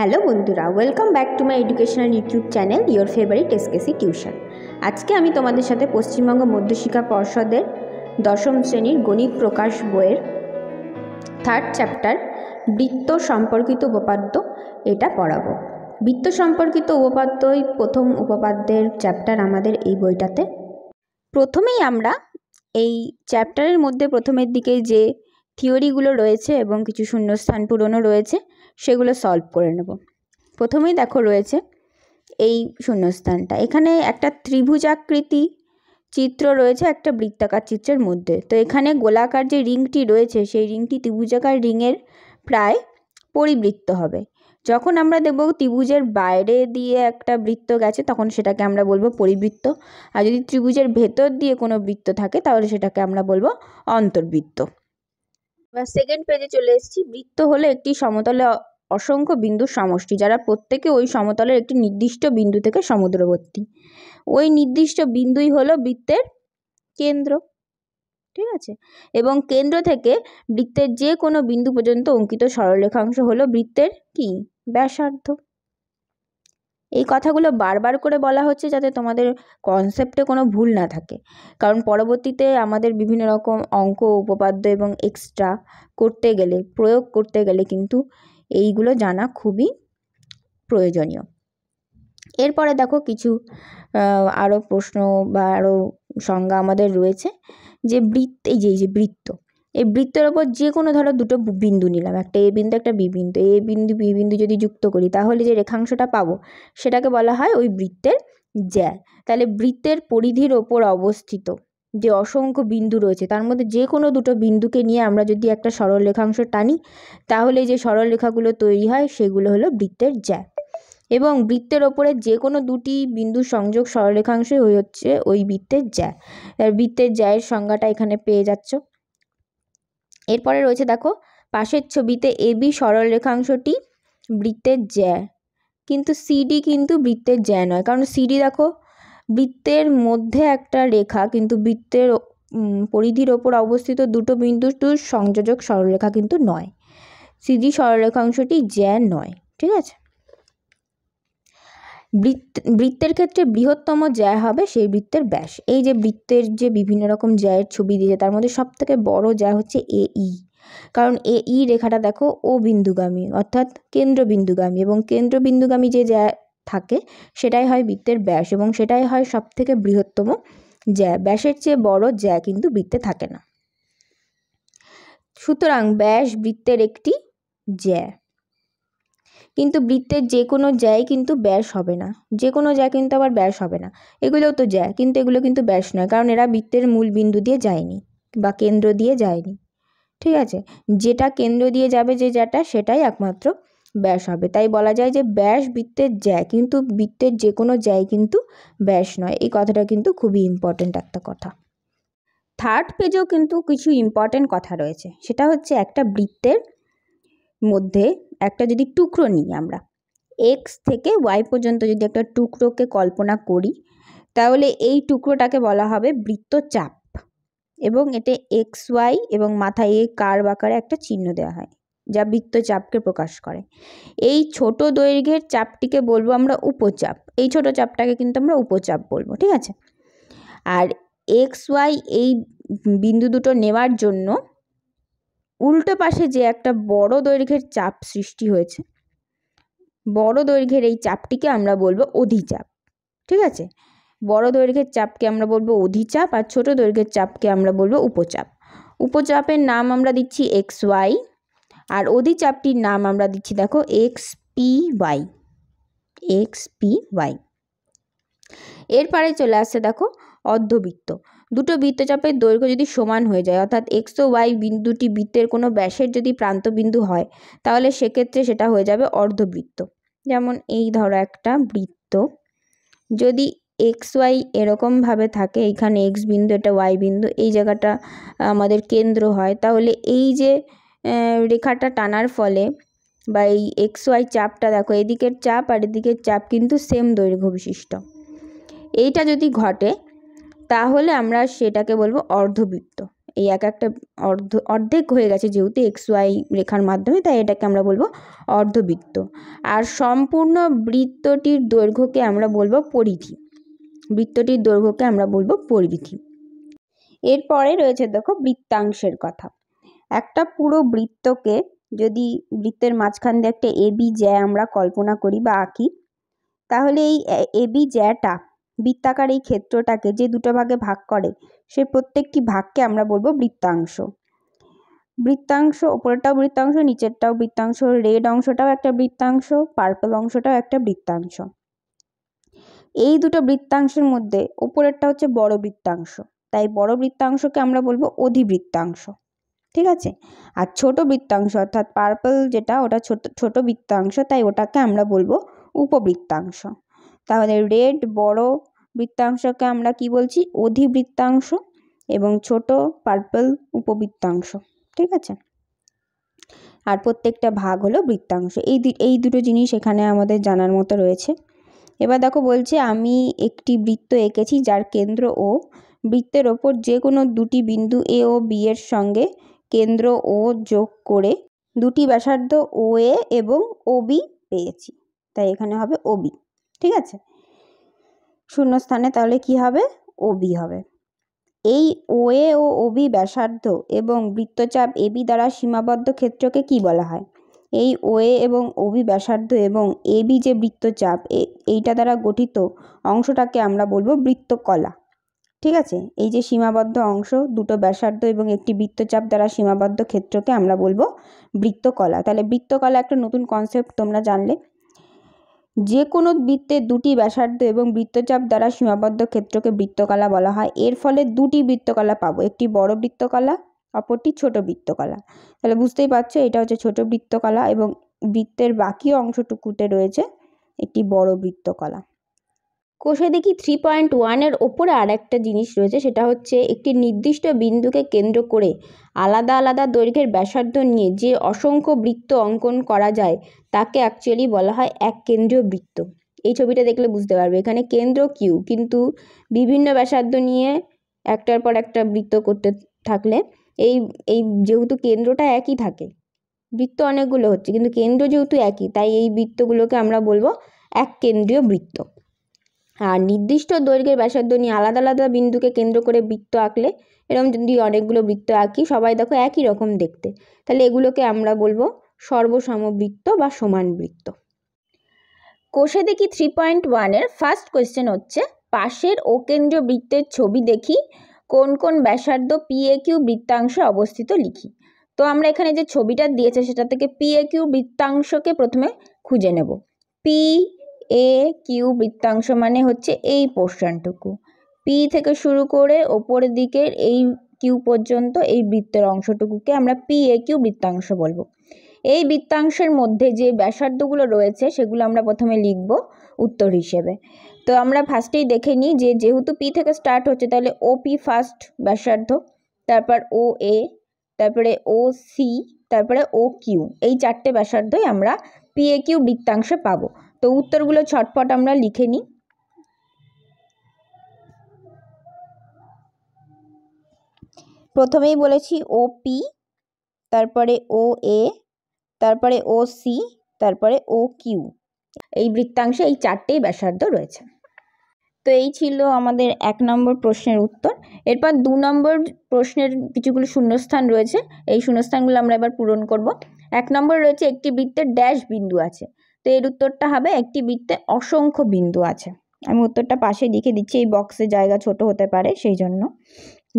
Hello বন্ধুরা welcome back to my educational YouTube channel your favourite SKC tuition আজকে আমি তোমাদের সাথে পশ্চিমবঙ্গ মধ্যশিক্ষা পর্ষদের দশম শ্রেণীর গণিত প্রকাশ বইয়ের থার্ড চ্যাপ্টার বৃত্ত সম্পর্কিত উপপাদ্য এটা পড়াবো বৃত্ত সম্পর্কিত উপপাদ্যই প্রথম উপপাদ্যের চ্যাপ্টার আমাদের এই বইটাতে প্রথমেই আমরা এই চ্যাপ্টারের মধ্যে প্রথমের দিকে যে থিওরিগুলো রয়েছে এবং কিছু শূন্যস্থান পূরণও রয়েছে সেগুলো সলভ করে নেব প্রথমেই দেখো রয়েছে এই শূন্যস্থানটা এখানে একটা ত্রিভুজাকৃতি চিত্র রয়েছে একটা বৃত্তাকার চিত্রের মধ্যে তো এখানে গোলাকার যে রিংটি রয়েছে সেই রিংটি ত্রিভুজাকার রিংয়ের প্রায় পরিবৃত্ত হবে যখন আমরা দেখব ত্রিভুজের বাইরে দিয়ে একটা বৃত্ত গেছে তখন সেটাকে আমরা বলবো পরিবৃত্ত আর যদি ত্রিভুজের ভেতর দিয়ে কোনো বৃত্ত থাকে তাহলে সেটাকে আমরা বলবো অন্তর্বৃত্ত বা সেকেন্ড পেজে চলে এসেছি বৃত্ত হলো একটি সমতলে অসংখ্য বিন্দুর সমষ্টি যারা প্রত্যেকে ওই সমতলের একটি নির্দিষ্ট বিন্দু থেকে সমুদ্রবর্তী ওই নির্দিষ্ট বিন্দুই হলো বৃত্তের কেন্দ্র ঠিক আছে এবং কেন্দ্র থেকে বৃত্তের যে কোনো বিন্দু পর্যন্ত অঙ্কিত সরলরেখাংশ হলো বৃত্তের কি ব্যাসার্ধ এই কথাগুলো বারবার করে বলা হচ্ছে যাতে তোমাদের কনসেপ্টে কোনো ভুল না থাকে কারণ পরবর্তীতে আমাদের বিভিন্ন রকম অঙ্ক উপপাদ্য এবং এক্সট্রা করতে গেলে প্রয়োগ করতে গেলে কিন্তু এইগুলো জানা খুবই প্রয়োজনীয় এরপরে দেখো কিছু আরও প্রশ্ন বা আরও সংজ্ঞা আমাদের রয়েছে যে বৃত্ত এই যে এই যে বৃত্ত এই বৃত্তের ওপর যে কোনো ধরো দুটো বিন্দু নিলাম একটা এ বিন্দু একটা বি বিন্দু এ বিন্দু বি বিন্দু যদি যুক্ত করি তাহলে যে রেখাংশটা পাবো সেটাকে বলা হয় ওই বৃত্তের জ্যা তাহলে বৃত্তের পরিধির ওপর অবস্থিত যে অসংখ্য বিন্দু রয়েছে তার মধ্যে যে কোনো দুটো বিন্দুকে নিয়ে আমরা যদি একটা সরল রেখাংশ টানি তাহলে যে সরল রেখাগুলো তৈরি হয় সেগুলো হলো বৃত্তের জ্যা এবং বৃত্তের ওপরে যে কোনো দুটি বিন্দু সংযোগ সরলরেখাংশই হয়ে হচ্ছে ওই বৃত্তের জ্যা বৃত্তের জ্যায়ের সংজ্ঞাটা এখানে পেয়ে যাচ্ছ এরপরে রয়েছে দেখো পাশের ছবিতে এবি সরল রেখাংশটি বৃত্তের জ্যা কিন্তু সিডি কিন্তু বৃত্তের জ্যা নয় কারণ সিডি দেখো বৃত্তের মধ্যে একটা রেখা কিন্তু বৃত্তের পরিধির ওপর অবস্থিত দুটো বিন্দু সংযোজক সরলরেখা কিন্তু নয় সিডি সরলরেখাংশটি জ্যা নয় ঠিক আছে বৃত্তের ক্ষেত্রে বৃহত্তম জ্যা হবে সেই বৃত্তের ব্যাস এই যে বৃত্তের যে বিভিন্ন রকম জ্যায়ের ছবি দিয়েছে তার মধ্যে সব থেকে বড়ো জ্যা হচ্ছে এ ই কারণ এ ই রেখাটা দেখো ও বিন্দুগামী অর্থাৎ কেন্দ্রবিন্দুগামী এবং কেন্দ্রবিন্দুগামী যে জ্যা থাকে সেটাই হয় বৃত্তের ব্যাস এবং সেটাই হয় সব থেকে বৃহত্তম জ্যা ব্যাসের চেয়ে বড় জ্যা কিন্তু বৃত্তে থাকে না সুতরাং ব্যাস বৃত্তের একটি জ্যা কিন্তু বৃত্তের যে কোনো জ্যায় কিন্তু ব্যাস হবে না যে কোনো জ্যায় কিন্তু আবার ব্যাস হবে না এগুলোও তো জ্যা কিন্তু এগুলো কিন্তু ব্যাস নয় কারণ এরা বৃত্তের মূল বিন্দু দিয়ে যায়নি বা কেন্দ্র দিয়ে যায়নি ঠিক আছে যেটা কেন্দ্র দিয়ে যাবে যে জ্যাটা সেটাই একমাত্র ব্যাস হবে তাই বলা যায় যে ব্যাস বৃত্তের জ্যা কিন্তু বৃত্তের যে কোনো জ্যায় কিন্তু ব্যাস নয় এই কথাটা কিন্তু খুবই ইম্পর্ট্যান্ট একটা কথা থার্ড পেজেও কিন্তু কিছু ইম্পর্ট্যান্ট কথা রয়েছে সেটা হচ্ছে একটা বৃত্তের মধ্যে একটা যদি টুকরো নিই আমরা এক্স থেকে ওয়াই পর্যন্ত যদি একটা টুকরোকে কল্পনা করি তাহলে এই টুকরোটাকে বলা হবে বৃত্তচাপ এবং এতে এক্স ওয়াই এবং মাথায় এ কার বাকারে একটা চিহ্ন দেওয়া হয় যা বৃত্তচাপকে প্রকাশ করে এই ছোট দৈর্ঘ্যের চাপটিকে বলবো আমরা উপচাপ এই ছোট চাপটাকে কিন্তু আমরা উপচাপ বলবো ঠিক আছে আর এক্স ওয়াই এই বিন্দু দুটো নেওয়ার জন্য উল্টো পাশে যে একটা বড় দৈর্ঘ্যের চাপ সৃষ্টি হয়েছে বড় দৈর্ঘ্যের এই চাপটিকে আমরা বলবো অধিচাপ ঠিক আছে বড় দৈর্ঘ্যের চাপকে আমরা বলবো অধিচাপ আর ছোট দৈর্ঘ্যের চাপকে আমরা বলবো উপচাপ উপচাপের নাম আমরা দিচ্ছি এক্স ওয়াই আর অধিচাপটির নাম আমরা দিচ্ছি দেখো X P Y X P Y এরপরে চলে আসছে দেখো অর্ধবৃত্ত দুটো বৃত্তচাপের দৈর্ঘ্য যদি সমান হয়ে যায় অর্থাৎ এক্স ও ওয়াই বিন্দুটি বৃত্তের কোনো ব্যাসের যদি প্রান্তবিন্দু হয় তাহলে সেক্ষেত্রে সেটা হয়ে যাবে অর্ধবৃত্ত যেমন এই ধরো একটা বৃত্ত যদি এক্স ওয়াই এরকমভাবে থাকে এইখানে এক্স বিন্দু এটা ওয়াই বিন্দু এই জায়গাটা আমাদের কেন্দ্র হয় তাহলে এই যে রেখাটা টানার ফলে বা এই এক্স ওয়াই চাপটা দেখো এদিকের চাপ আর এদিকের চাপ কিন্তু সেম দৈর্ঘ্য বিশিষ্ট এইটা যদি ঘটে তাহলে আমরা সেটাকে বলবো অর্ধবৃত্ত এই এক একটা অর্ধ অর্ধেক হয়ে গেছে যেহেতু এক্স ওয়াই রেখার মাধ্যমে তাই এটাকে আমরা বলবো অর্ধবৃত্ত আর সম্পূর্ণ বৃত্তটির দৈর্ঘ্যকে আমরা বলবো পরিধি বৃত্তটির দৈর্ঘ্যকে আমরা বলবো পরিধি এরপরে রয়েছে দেখো বৃত্তাংশের কথা একটা পুরো বৃত্তকে যদি বৃত্তের মাঝখান দিয়ে একটা এবি জ্যা আমরা কল্পনা করি বা আঁকি তাহলে এই এবি জ্যাটা বৃত্তাকার এই ক্ষেত্রটাকে যে দুটো ভাগে ভাগ করে সে প্রত্যেকটি ভাগকে আমরা বলবো বৃত্তাংশ বৃত্তাংশ ওপরেরটাও বৃত্তাংশ নিচেরটাও বৃত্তাংশ রেড অংশটাও একটা বৃত্তাংশ পার্পল অংশটাও একটা বৃত্তাংশ এই দুটো বৃত্তাংশের মধ্যে ওপরেরটা হচ্ছে বড় বৃত্তাংশ তাই বড় বৃত্তাংশকে আমরা বলবো অধিবৃত্তাংশ ঠিক আছে আর ছোট বৃত্তাংশ অর্থাৎ পার্পল যেটা ওটা ছোট ছোট বৃত্তাংশ তাই ওটাকে আমরা বলবো উপবৃত্তাংশ তাহলে রেড বড় বৃত্তাংশকে আমরা কি বলছি অধিবৃত্তাংশ এবং ছোট পার্পল উপবৃত্তাংশ ঠিক আছে আর প্রত্যেকটা ভাগ হলো বৃত্তাংশ এই এই দুটো জিনিস এখানে আমাদের জানার মতো রয়েছে এবার দেখো বলছে আমি একটি বৃত্ত এঁকেছি যার কেন্দ্র ও বৃত্তের ওপর যে কোনো দুটি বিন্দু এ ও বি এর সঙ্গে কেন্দ্র ও যোগ করে দুটি ব্যাসার্ধ ও এ এবং ও বি পেয়েছি তাই এখানে হবে ও বি ঠিক আছে শূন্যস্থানে তাহলে কি হবে ওবি হবে এই ওএ ও ওবি ব্যাসার্ধ এবং বৃত্তচাপ এবি দ্বারা সীমাবদ্ধ ক্ষেত্রকে কি বলা হয় এই ওএ এবং ওবি ব্যাসার্ধ এবং এবি যে বৃত্তচাপ এইটা দ্বারা গঠিত অংশটাকে আমরা বলবো বৃত্তকলা ঠিক আছে এই যে সীমাবদ্ধ অংশ দুটো ব্যাসার্ধ এবং একটি বৃত্তচাপ দ্বারা সীমাবদ্ধ ক্ষেত্রকে আমরা বলবো বৃত্তকলা তাহলে বৃত্তকলা একটা নতুন কনসেপ্ট তোমরা জানলে যে কোনো বৃত্তের দুটি ব্যাসার্ধ এবং বৃত্তচাপ দ্বারা সীমাবদ্ধ ক্ষেত্রকে বৃত্তকলা বলা হয় এর ফলে দুটি বৃত্তকলা পাবো একটি বড় বৃত্তকলা অপরটি ছোট বৃত্তকলা তাহলে বুঝতেই পারছো এটা হচ্ছে ছোট বৃত্তকলা এবং বৃত্তের বাকি অংশটুকুতে রয়েছে একটি বড় বৃত্তকলা কোষে দেখি থ্রি পয়েন্ট ওয়ানের ওপরে আর একটা জিনিস রয়েছে সেটা হচ্ছে একটি নির্দিষ্ট বিন্দুকে কেন্দ্র করে আলাদা আলাদা দৈর্ঘ্যের ব্যাসার্ধ নিয়ে যে অসংখ্য বৃত্ত অঙ্কন করা যায় তাকে অ্যাকচুয়ালি বলা হয় এক কেন্দ্রীয় বৃত্ত এই ছবিটা দেখলে বুঝতে পারবে এখানে কেন্দ্র কিউ কিন্তু বিভিন্ন ব্যাসার্ধ নিয়ে একটার পর একটা বৃত্ত করতে থাকলে এই এই যেহেতু কেন্দ্রটা একই থাকে বৃত্ত অনেকগুলো হচ্ছে কিন্তু কেন্দ্র যেহেতু একই তাই এই বৃত্তগুলোকে আমরা বলবো এক কেন্দ্রীয় বৃত্ত আর নির্দিষ্ট দৈর্ঘ্যের ব্যাসার্ধ নিয়ে আলাদা আলাদা বিন্দুকে কেন্দ্র করে বৃত্ত আঁকলে এরকম যদি অনেকগুলো বৃত্ত আঁকি সবাই দেখো একই রকম দেখতে তাহলে এগুলোকে আমরা বলবো সর্বসম বৃত্ত বা সমান বৃত্ত কোষে দেখি থ্রি পয়েন্ট ওয়ানের ফার্স্ট কোয়েশ্চেন হচ্ছে পাশের ও কেন্দ্র বৃত্তের ছবি দেখি কোন কোন ব্যাসার্ধ পিএ কিউ বৃত্তাংশে অবস্থিত লিখি তো আমরা এখানে যে ছবিটা দিয়েছে সেটা থেকে পি এ কিউ বৃত্তাংশকে প্রথমে খুঁজে নেব পি এ কিউ বৃত্তাংশ মানে হচ্ছে এই পোর্শনটুকু পি থেকে শুরু করে ওপরের দিকের এই কিউ পর্যন্ত এই বৃত্তের অংশটুকুকে আমরা পি এ কিউ বৃত্তাংশ বলবো এই বৃত্তাংশের মধ্যে যে ব্যাসার্ধগুলো রয়েছে সেগুলো আমরা প্রথমে লিখব উত্তর হিসেবে তো আমরা ফার্স্টেই দেখে নিই যে যেহেতু পি থেকে স্টার্ট হচ্ছে তাহলে ও পি ফার্স্ট ব্যাসার্ধ তারপর ও এ তারপরে ও সি তারপরে ও কিউ এই চারটে ব্যাসার্ধই আমরা পি এ কিউ বৃত্তাংশে পাবো তো উত্তরগুলো ছটপট আমরা লিখে নিই প্রথমেই বলেছি ও পি তারপরে ও এ তারপরে ও সি তারপরে ও কিউ এই বৃত্তাংশে এই চারটেই ব্যাসার্ধ রয়েছে তো এই ছিল আমাদের এক নম্বর প্রশ্নের উত্তর এরপর দু নম্বর প্রশ্নের কিছুগুলো শূন্যস্থান রয়েছে এই শূন্যস্থানগুলো আমরা এবার পূরণ করব এক নম্বর রয়েছে একটি বৃত্তের ড্যাশ বিন্দু আছে তো এর উত্তরটা হবে একটি বৃত্তে অসংখ্য বিন্দু আছে আমি উত্তরটা পাশে লিখে দিচ্ছি এই বক্সের জায়গা ছোট হতে পারে সেই জন্য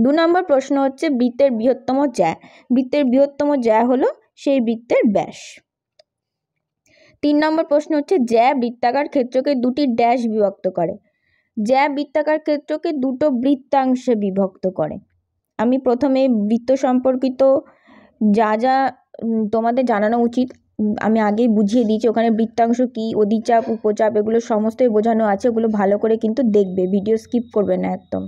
দু নম্বর প্রশ্ন হচ্ছে বৃত্তের বৃহত্তম জ্যা বৃত্তের বৃহত্তম জ্যা হলো সেই বৃত্তের ব্যাস তিন নম্বর প্রশ্ন হচ্ছে জ্যা বৃত্তাকার ক্ষেত্রকে দুটি ড্যাশ বিভক্ত করে জ্যা বৃত্তাকার ক্ষেত্রকে দুটো বৃত্তাংশে বিভক্ত করে আমি প্রথমে বৃত্ত সম্পর্কিত যা যা তোমাদের জানানো উচিত আমি আগেই বুঝিয়ে দিয়েছি ওখানে বৃত্তাংশ কী অধিচাপ উপচাপ এগুলো সমস্তই বোঝানো আছে ওগুলো ভালো করে কিন্তু দেখবে ভিডিও স্কিপ করবে না একদম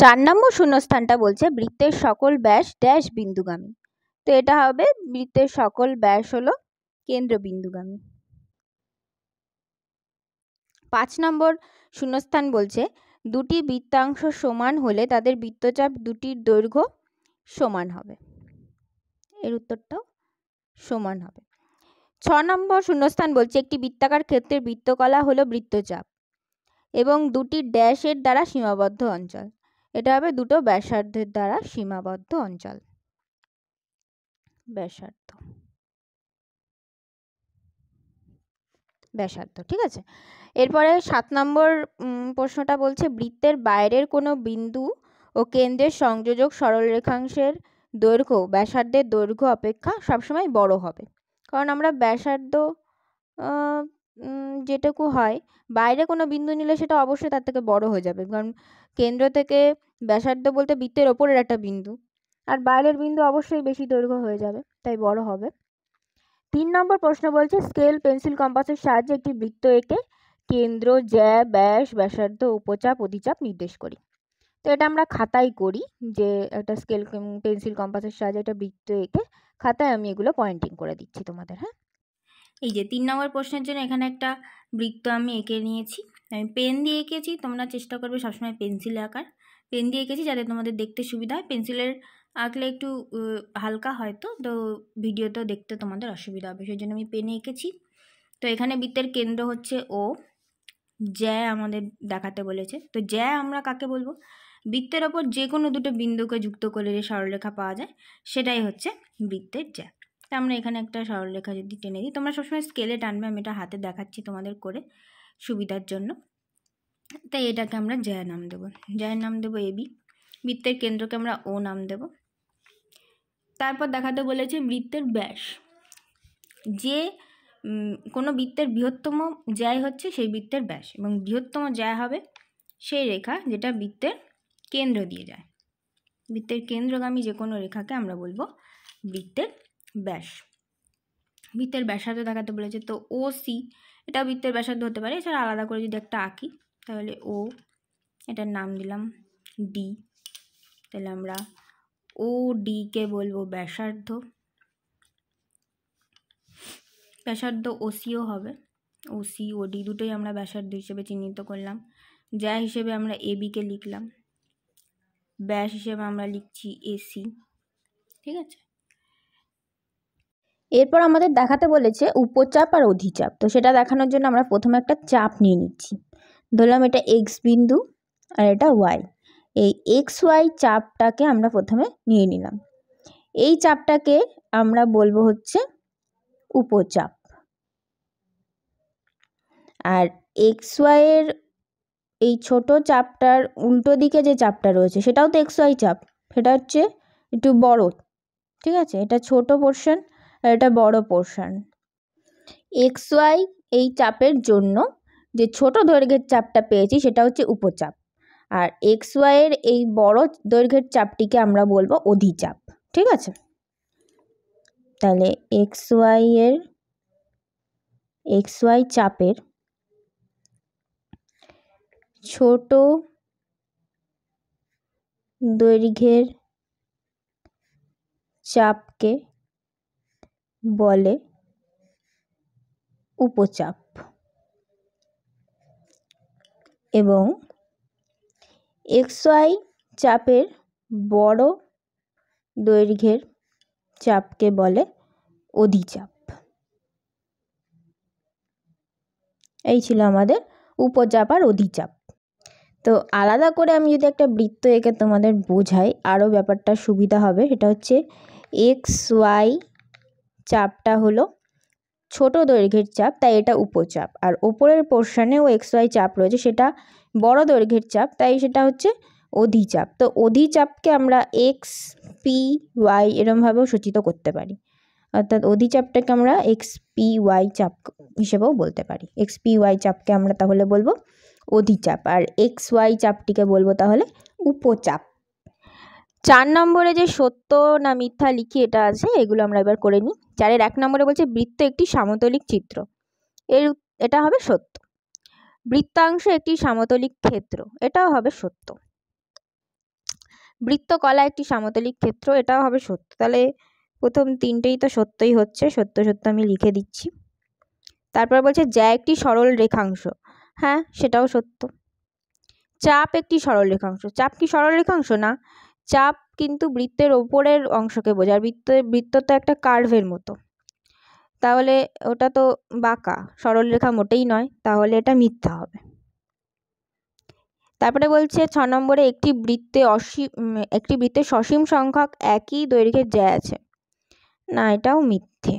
চার নম্বর শূন্যস্থানটা বলছে বৃত্তের সকল ব্যাস ড্যাশ বিন্দুগামী তো এটা হবে বৃত্তের সকল ব্যাস হলো বিন্দুগামী পাঁচ নম্বর শূন্যস্থান বলছে দুটি বৃত্তাংশ সমান হলে তাদের বৃত্তচাপ দুটির দৈর্ঘ্য সমান হবে এর উত্তরটাও সমান হবে ছ নম্বর শূন্যস্থান বলছে একটি বৃত্তাকার ক্ষেত্রের বৃত্তকলা হলো বৃত্তচাপ এবং দুটি ড্যাশের দ্বারা সীমাবদ্ধ অঞ্চল এটা হবে দুটো ব্যাসার্ধের দ্বারা সীমাবদ্ধ অঞ্চল ব্যাসার্ধ ব্যাসার্ধ ঠিক আছে এরপরে সাত নম্বর প্রশ্নটা বলছে বৃত্তের বাইরের কোনো বিন্দু ও কেন্দ্রের সংযোজক সরলরেখাংশের দৈর্ঘ্য ব্যাসার্ধের দৈর্ঘ্য অপেক্ষা সবসময় বড় হবে কারণ আমরা ব্যাসার্ধ যেটুকু হয় বাইরে কোনো বিন্দু নিলে সেটা অবশ্যই তার থেকে বড় হয়ে যাবে কারণ কেন্দ্র থেকে ব্যাসার্ধ বলতে বৃত্তের ওপরের একটা বিন্দু আর বাইরের বিন্দু অবশ্যই বেশি দৈর্ঘ্য হয়ে যাবে তাই বড় হবে তিন নম্বর প্রশ্ন বলছে স্কেল পেন্সিল কম্পাসের সাহায্যে একটি বৃত্ত এঁকে কেন্দ্র জ্যা ব্যাস ব্যাসার্ধ উপচাপ অধিচাপ নির্দেশ করি তো এটা আমরা খাতায় করি যে একটা স্কেল পেন্সিল কম্পাসের সাহায্যে একটা বৃত্ত এঁকে খাতায় আমি এগুলো পয়েন্টিং করে দিচ্ছি তোমাদের হ্যাঁ এই যে তিন নম্বর প্রশ্নের জন্য এখানে একটা বৃত্ত আমি এঁকে নিয়েছি আমি পেন দিয়ে এঁকেছি তোমরা চেষ্টা করবে সবসময় পেন্সিল আঁকার পেন দিয়ে এঁকেছি যাতে তোমাদের দেখতে সুবিধা হয় পেন্সিলের আঁকলে একটু হালকা হয়তো তো ভিডিওতেও দেখতে তোমাদের অসুবিধা হবে সেই জন্য আমি পেনে এঁকেছি তো এখানে বৃত্তের কেন্দ্র হচ্ছে ও জ্যা আমাদের দেখাতে বলেছে তো জ্যা আমরা কাকে বলবো বৃত্তের ওপর যে কোনো দুটো বিন্দুকে যুক্ত করে যে সরলরেখা পাওয়া যায় সেটাই হচ্ছে বৃত্তের জ্যা তা আমরা এখানে একটা সরলরেখা যদি টেনে দিই তোমরা সবসময় স্কেলে টানবে আমি এটা হাতে দেখাচ্ছি তোমাদের করে সুবিধার জন্য তাই এটাকে আমরা জ্যা নাম দেবো জ্যায়ের নাম দেবো এ বি বৃত্তের কেন্দ্রকে আমরা ও নাম দেব তারপর দেখাতে বলেছে বৃত্তের ব্যাস যে কোনো বৃত্তের বৃহত্তম জ্যায় হচ্ছে সেই বৃত্তের ব্যাস এবং বৃহত্তম জ্যায় হবে সেই রেখা যেটা বৃত্তের কেন্দ্র দিয়ে যায় বৃত্তের কেন্দ্রগামী যে কোনো রেখাকে আমরা বলবো বৃত্তের ব্যাস বৃত্তের ব্যাসার্ধ দেখাতে বলেছে তো ও সি এটা বৃত্তের ব্যাসার্ধ হতে পারে এছাড়া আলাদা করে যদি একটা আঁকি তাহলে ও এটার নাম দিলাম ডি তাহলে আমরা ও ডিকে বলবো ব্যাসার্ধ ব্যাসার্ধ ও সিও হবে ও সি ও ডি দুটোই আমরা ব্যাসার্ধ হিসেবে চিহ্নিত করলাম যা হিসেবে আমরা এবিকে লিখলাম ব্যাস হিসেবে আমরা লিখছি এসি ঠিক আছে এরপর আমাদের দেখাতে বলেছে উপচাপ আর অধিচাপ তো সেটা দেখানোর জন্য আমরা প্রথমে একটা চাপ নিয়ে নিচ্ছি ধরলাম এটা এক্স বিন্দু আর এটা ওয়াই এই এক্স ওয়াই চাপটাকে আমরা প্রথমে নিয়ে নিলাম এই চাপটাকে আমরা বলবো হচ্ছে উপচাপ আর এক্স ওয়াইয়ের এই ছোট চাপটার উল্টো দিকে যে চাপটা রয়েছে সেটাও তো এক্স ওয়াই চাপ সেটা হচ্ছে একটু বড় ঠিক আছে এটা ছোট পোর্শন আর এটা বড় পোর্শন এক্স ওয়াই এই চাপের জন্য যে ছোট দৈর্ঘ্যের চাপটা পেয়েছি সেটা হচ্ছে উপচাপ আর এক্স ওয়াইয়ের এই বড় দৈর্ঘ্যের চাপটিকে আমরা বলবো অধিচাপ ঠিক আছে তাহলে এক্স ওয়াইয়ের এক্স ওয়াই চাপের ছোট দৈর্ঘ্যের চাপকে বলে উপচাপ এবং এক্সওয়াই চাপের বড় দৈর্ঘ্যের চাপকে বলে অধিচাপ এই ছিল আমাদের উপচাপ আর অধিচাপ তো আলাদা করে আমি যদি একটা বৃত্ত এঁকে তোমাদের বোঝাই আরও ব্যাপারটা সুবিধা হবে সেটা হচ্ছে এক্স ওয়াই চাপটা হলো ছোট দৈর্ঘ্যের চাপ তাই এটা উপচাপ আর ওপরের পোর্শানেও এক্স ওয়াই চাপ রয়েছে সেটা বড় দৈর্ঘ্যের চাপ তাই সেটা হচ্ছে অধিচাপ তো অধিচাপকে আমরা এক্স পি ওয়াই এরমভাবেও সূচিত করতে পারি অর্থাৎ অধিচাপটাকে আমরা এক্স পি ওয়াই চাপ হিসেবেও বলতে পারি এক্স পি ওয়াই চাপকে আমরা তাহলে বলবো অধিচাপ আর এক্স ওয়াই চাপটিকে বলবো তাহলে উপচাপ চার নম্বরে যে সত্য না মিথ্যা লিখি এটা আছে এগুলো আমরা এবার করে নিই চারের এক নম্বরে বলছে বৃত্ত একটি সামতলিক চিত্র এর এটা হবে সত্য বৃত্তাংশ একটি সামতলিক ক্ষেত্র এটাও হবে সত্য বৃত্তকলা একটি সামতলিক ক্ষেত্র এটাও হবে সত্য তাহলে প্রথম তিনটেই তো সত্যই হচ্ছে সত্য সত্য আমি লিখে দিচ্ছি তারপর বলছে যা একটি সরল রেখাংশ হ্যাঁ সেটাও সত্য চাপ একটি সরলরেখাংশ চাপ কি সরলরেখাংশ না চাপ কিন্তু বৃত্তের ওপরের অংশকে বোঝায় বৃত্তের বৃত্ত তো একটা কার্ভের মতো তাহলে ওটা তো বাঁকা সরলরেখা মোটেই নয় তাহলে এটা মিথ্যা হবে তারপরে বলছে ছ নম্বরে একটি বৃত্তে অসীম একটি বৃত্তে সসীম সংখ্যক একই দৈর্ঘ্যের জ্যা আছে না এটাও মিথ্যে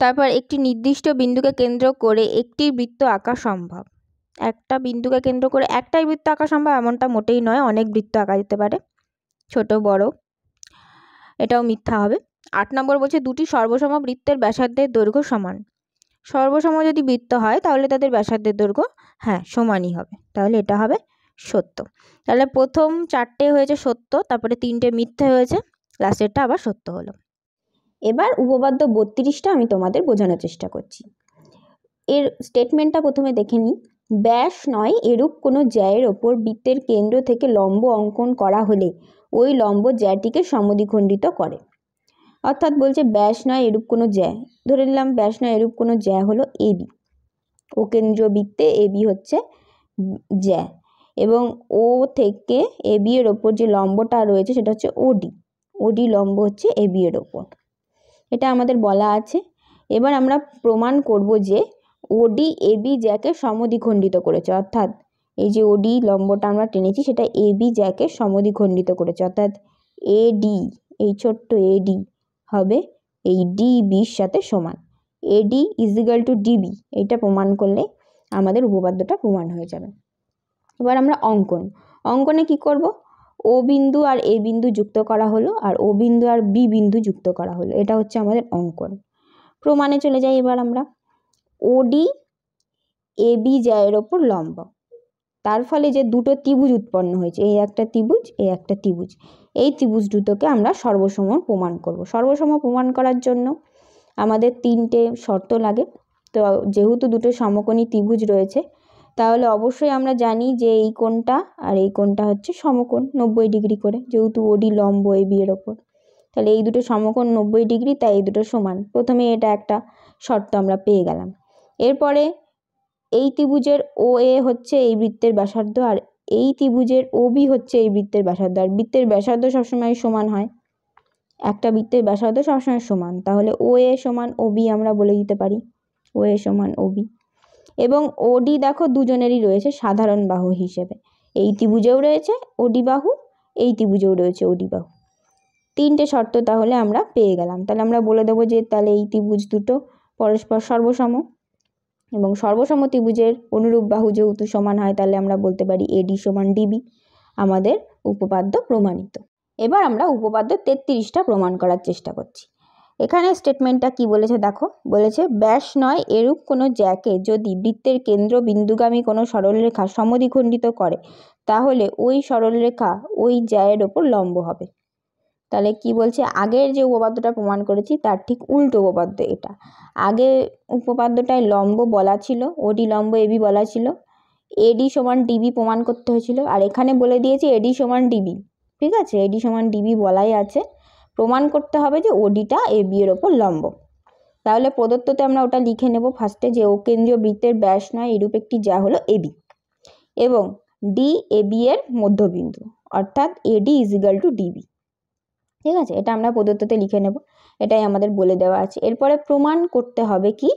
তারপর একটি নির্দিষ্ট বিন্দুকে কেন্দ্র করে একটি বৃত্ত আঁকা সম্ভব একটা বিন্দুকে কেন্দ্র করে একটাই বৃত্ত আঁকা সম্ভব এমনটা মোটেই নয় অনেক বৃত্ত আঁকা যেতে পারে ছোট বড় এটাও মিথ্যা হবে আট নম্বর বলছে দুটি সর্বসম বৃত্তের ব্যাসার্ধের দৈর্ঘ্য সমান সর্বসম যদি বৃত্ত হয় তাহলে তাদের ব্যাসার্ধের দৈর্ঘ্য হ্যাঁ সমানই হবে তাহলে এটা হবে সত্য তাহলে প্রথম চারটে হয়েছে সত্য তারপরে তিনটে মিথ্যে হয়েছে লাস্টেরটা আবার সত্য হলো এবার উপপাদ্য বত্রিশটা আমি তোমাদের বোঝানোর চেষ্টা করছি এর স্টেটমেন্টটা প্রথমে দেখে নিই ব্যাস নয় এরূপ কোনো জ্যায়ের ওপর বৃত্তের কেন্দ্র থেকে লম্ব অঙ্কন করা হলে ওই লম্ব জ্যাটিকে সমদিখণ্ডিত করে অর্থাৎ বলছে ব্যাস নয় এরূপ কোনো জ্যা ধরে নিলাম ব্যাস নয় এরূপ কোনো জ্যা হলো এ বি ও কেন্দ্র বৃত্তে এ বি হচ্ছে জ্যা এবং ও থেকে বি এর ওপর যে লম্বটা রয়েছে সেটা হচ্ছে ওডি ওডি লম্ব হচ্ছে বি এর ওপর এটা আমাদের বলা আছে এবার আমরা প্রমাণ করব যে ওডি এবি জ্যাকে সমদিখণ্ডিত করেছে অর্থাৎ এই যে ওডি লম্বটা আমরা টেনেছি সেটা এবি জ্যাকে সমদিখণ্ডিত করেছে অর্থাৎ এডি এই ছোট্ট এডি হবে এই ডিবির সাথে সমান এডি ইজিক্যাল টু ডিবি এটা প্রমাণ করলে আমাদের উপপাদ্যটা প্রমাণ হয়ে যাবে এবার আমরা অঙ্কন অঙ্কনে কি করব ও বিন্দু আর এ বিন্দু যুক্ত করা হলো আর ও বিন্দু আর বি বিন্দু যুক্ত করা হলো এটা হচ্ছে আমাদের অঙ্কন প্রমাণে চলে যাই এবার আমরা ওডি এ বি জয়ের ওপর লম্ব তার ফলে যে দুটো ত্রিভুজ উৎপন্ন হয়েছে এই একটা ত্রিভুজ এই একটা ত্রিভুজ এই ত্রিভুজ দুটোকে আমরা সর্বসম প্রমাণ করব সর্বসম প্রমাণ করার জন্য আমাদের তিনটে শর্ত লাগে তো যেহেতু দুটো সমকোণী ত্রিভুজ রয়েছে তাহলে অবশ্যই আমরা জানি যে এই কোণটা আর এই কোণটা হচ্ছে সমকোণ নব্বই ডিগ্রি করে যেহেতু ওডি লম্ব এ বিয়ের ওপর তাহলে এই দুটো সমকোণ নব্বই ডিগ্রি তাই এই দুটো সমান প্রথমে এটা একটা শর্ত আমরা পেয়ে গেলাম এরপরে এই ত্রিভুজের ও এ হচ্ছে এই বৃত্তের ব্যাসার্ধ আর এই ত্রিভুজের ও বি হচ্ছে এই বৃত্তের ব্যাসার্ধ আর বৃত্তের ব্যাসার্ধ সবসময় সমান হয় একটা বৃত্তের ব্যাসার্ধ সবসময় সমান তাহলে ও এ সমান ও বি আমরা বলে দিতে পারি ও এ সমান ও বি এবং ওডি দেখো দুজনেরই রয়েছে সাধারণ বাহু হিসেবে এই ত্রিভুজেও রয়েছে ওডি বাহু এই ত্রিভুজেও রয়েছে ওডি বাহু তিনটে শর্ত তাহলে আমরা পেয়ে গেলাম তাহলে আমরা বলে দেবো যে তাহলে এই ত্রিভুজ দুটো পরস্পর সর্বসম এবং সর্বসম ত্রিভুজের অনুরূপ বাহু যেহেতু সমান হয় তাহলে আমরা বলতে পারি এডি সমান ডিবি আমাদের উপপাদ্য প্রমাণিত এবার আমরা উপপাদ্য তেত্রিশটা প্রমাণ করার চেষ্টা করছি এখানে স্টেটমেন্টটা কি বলেছে দেখো বলেছে ব্যাস নয় এরূপ কোনো জ্যাকে যদি বৃত্তের কেন্দ্র বিন্দুগামী কোনো সরলরেখা সমধিখণ্ডিত করে তাহলে ওই সরলরেখা ওই জ্যায়ের ওপর লম্ব হবে তাহলে কি বলছে আগের যে উপপাদ্যটা প্রমাণ করেছি তার ঠিক উল্টো উপপাদ্য এটা আগে উপপাদ্যটায় লম্ব বলা ছিল ওডি লম্ব এবি বলা ছিল এডি সমান ডিবি প্রমাণ করতে হয়েছিল আর এখানে বলে দিয়েছে এডি সমান ডিবি ঠিক আছে এডি সমান ডিবি বলাই আছে প্রমাণ করতে হবে যে ওডিটা এ বি এর ওপর লম্ব তাহলে প্রদত্ততে আমরা ওটা লিখে নেব ফার্স্টে যে ও কেন্দ্রীয় বৃত্তের ব্যাস নয় এরূপ একটি যা হলো বি এবং ডি এ বি এর মধ্যবিন্দু অর্থাৎ A D is equal to DB ঠিক আছে এটা আমরা প্রদত্ততে লিখে নেব এটাই আমাদের বলে দেওয়া আছে এরপরে প্রমাণ করতে হবে কি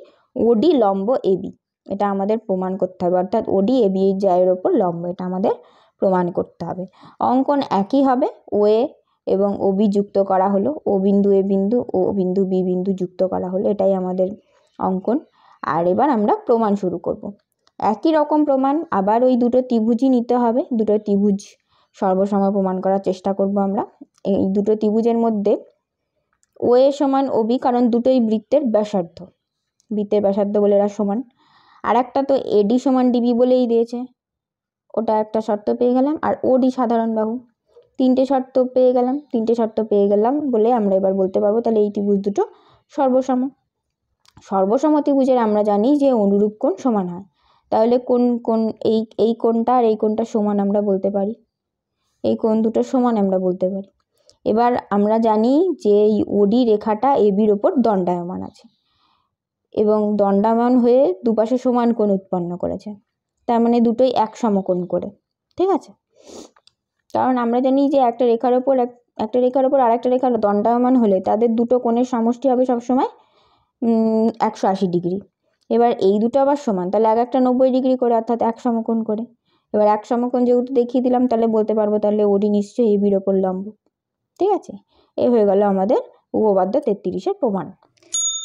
ওডি লম্ব এ বি এটা আমাদের প্রমাণ করতে হবে অর্থাৎ ওডি বি এর জায়ের ওপর লম্ব এটা আমাদের প্রমাণ করতে হবে অঙ্কন একই হবে ওয়ে এবং ও বি যুক্ত করা হলো ও বিন্দু এ বিন্দু ও বিন্দু বি বিন্দু যুক্ত করা হলো এটাই আমাদের অঙ্কন আর এবার আমরা প্রমাণ শুরু করব। একই রকম প্রমাণ আবার ওই দুটো ত্রিভুজই নিতে হবে দুটো ত্রিভুজ সর্বসময় প্রমাণ করার চেষ্টা করব আমরা এই দুটো ত্রিভুজের মধ্যে ও এ সমান ও বি কারণ দুটোই বৃত্তের ব্যাসার্ধ বৃত্তের ব্যাসার্ধ বলে এরা সমান আর একটা তো এডি সমান ডিবি বলেই দিয়েছে ওটা একটা শর্ত পেয়ে গেলাম আর ওডি সাধারণ বাহু তিনটে শর্ত পেয়ে গেলাম তিনটে শর্ত পেয়ে গেলাম বলে আমরা এবার বলতে পারবো তাহলে এই ত্রিভুজ দুটো সর্বসম সর্বসম ত্রিভুজের আমরা জানি যে অনুরূপ কোণ সমান হয় তাহলে কোন কোন এই এই কোণটা আর এই কোণটা সমান আমরা বলতে পারি এই কোণ দুটো সমান আমরা বলতে পারি এবার আমরা জানি যে এই ওডি রেখাটা এবির ওপর দণ্ডায়মান আছে এবং দণ্ডায়মান হয়ে দুপাশে সমান কোণ উৎপন্ন করেছে তার মানে দুটোই এক সমকোণ করে ঠিক আছে কারণ আমরা জানি যে একটা রেখার ওপর একটা রেখার ওপর আরেকটা রেখার দণ্ডায়মান হলে তাদের দুটো কোণের সমষ্টি হবে সবসময় একশো আশি ডিগ্রি এবার এই দুটো আবার সমান তাহলে এক একটা নব্বই ডিগ্রি করে অর্থাৎ এক সমকোণ করে এবার এক সমকোণ যেহেতু দেখিয়ে দিলাম তাহলে বলতে পারবো তাহলে ওডি নিশ্চয়ই এবির ওপর লম্ব ঠিক আছে এ হয়ে গেল আমাদের উপবাদ্য তেত্রিশের প্রমাণ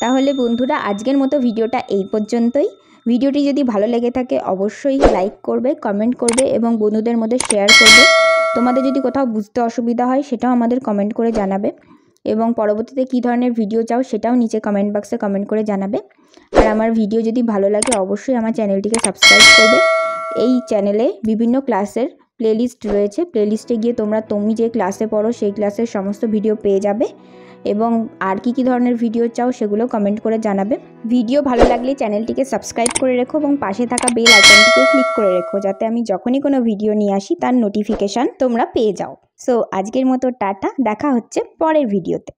তাহলে বন্ধুরা আজকের মতো ভিডিওটা এই পর্যন্তই ভিডিওটি যদি ভালো লেগে থাকে অবশ্যই লাইক করবে কমেন্ট করবে এবং বন্ধুদের মধ্যে শেয়ার করবে তোমাদের যদি কোথাও বুঝতে অসুবিধা হয় সেটাও আমাদের কমেন্ট করে জানাবে এবং পরবর্তীতে কী ধরনের ভিডিও চাও সেটাও নিচে কমেন্ট বক্সে কমেন্ট করে জানাবে আর আমার ভিডিও যদি ভালো লাগে অবশ্যই আমার চ্যানেলটিকে সাবস্ক্রাইব করবে এই চ্যানেলে বিভিন্ন ক্লাসের প্লেলিস্ট রয়েছে প্লেলিস্টে গিয়ে তোমরা তুমি যে ক্লাসে পড়ো সেই ক্লাসের সমস্ত ভিডিও পেয়ে যাবে এবং আর কি কি ধরনের ভিডিও চাও সেগুলো কমেন্ট করে জানাবে ভিডিও ভালো লাগলে চ্যানেলটিকে সাবস্ক্রাইব করে রেখো এবং পাশে থাকা বেল আইকনটিকেও ক্লিক করে রেখো যাতে আমি যখনই কোনো ভিডিও নিয়ে আসি তার নোটিফিকেশান তোমরা পেয়ে যাও সো আজকের মতো টাটা দেখা হচ্ছে পরের ভিডিওতে